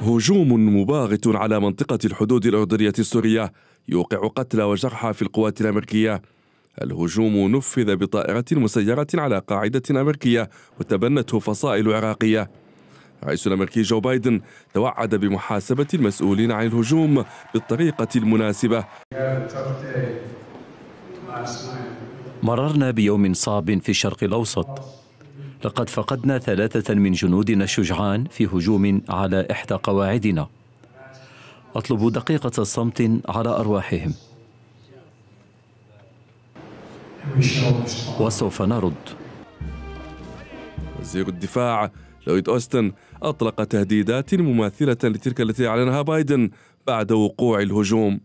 هجوم مباغت على منطقة الحدود الأردنية السورية يوقع قتلى وجرحى في القوات الأمريكية الهجوم نفذ بطائرة مسيرة على قاعدة أمريكية وتبنته فصائل عراقية الرئيس الأمريكي جو بايدن توعد بمحاسبة المسؤولين عن الهجوم بالطريقة المناسبة مررنا بيوم صعب في الشرق الأوسط لقد فقدنا ثلاثة من جنودنا الشجعان في هجوم على إحدى قواعدنا أطلب دقيقة صمت على أرواحهم وسوف نرد وزير الدفاع لويد أوستن أطلق تهديدات مماثلة لتلك التي أعلنها بايدن بعد وقوع الهجوم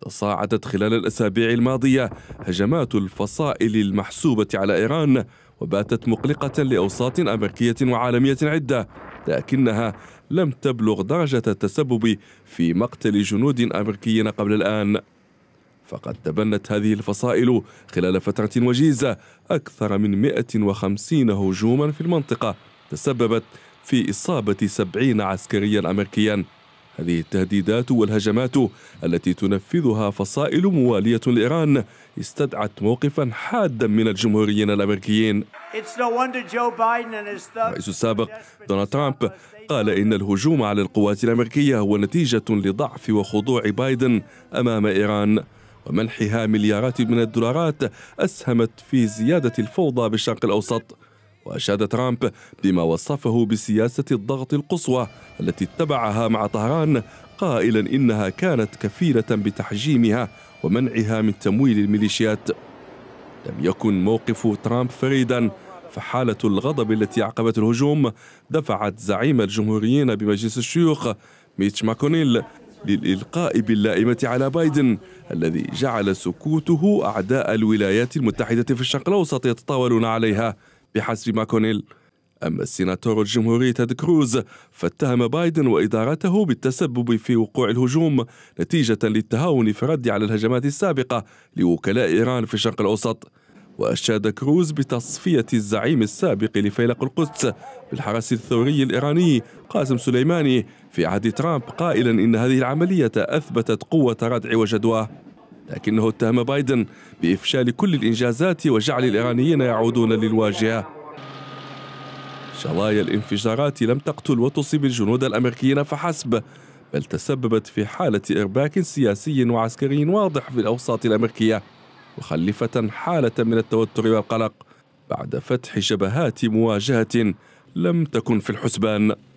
تصاعدت خلال الأسابيع الماضية هجمات الفصائل المحسوبة على إيران وباتت مقلقة لأوساط أمريكية وعالمية عدة لكنها لم تبلغ درجة التسبب في مقتل جنود أمريكيين قبل الآن فقد تبنت هذه الفصائل خلال فترة وجيزة أكثر من 150 هجوما في المنطقة تسببت في إصابة 70 عسكريا أمريكيا هذه التهديدات والهجمات التي تنفذها فصائل موالية لإيران استدعت موقفا حادا من الجمهوريين الأمريكيين الرئيس السابق دونالد ترامب قال إن الهجوم على القوات الأمريكية هو نتيجة لضعف وخضوع بايدن أمام إيران ومنحها مليارات من الدولارات أسهمت في زيادة الفوضى بالشرق الأوسط وأشاد ترامب بما وصفه بسياسة الضغط القصوى التي اتبعها مع طهران قائلا إنها كانت كفيلة بتحجيمها ومنعها من تمويل الميليشيات لم يكن موقف ترامب فريدا فحالة الغضب التي عقبت الهجوم دفعت زعيم الجمهوريين بمجلس الشيوخ ميتش ماكونيل للإلقاء باللائمة على بايدن الذي جعل سكوته أعداء الولايات المتحدة في الشرق الأوسط يتطاولون عليها بحسب ماكونيل أما السيناتور الجمهوري تاد كروز فاتهم بايدن وإدارته بالتسبب في وقوع الهجوم نتيجة للتهاون في الرد على الهجمات السابقة لوكلاء إيران في الشرق الأوسط وأشاد كروز بتصفية الزعيم السابق لفيلق القدس بالحرس الثوري الإيراني قاسم سليماني في عهد ترامب قائلا إن هذه العملية أثبتت قوة ردع وجدواه لكنه اتهم بايدن بإفشال كل الإنجازات وجعل الإيرانيين يعودون للواجهة شظايا الانفجارات لم تقتل وتصيب الجنود الأمريكيين فحسب بل تسببت في حالة إرباك سياسي وعسكري واضح في الأوساط الأمريكية مخلفة حالة من التوتر والقلق بعد فتح جبهات مواجهة لم تكن في الحسبان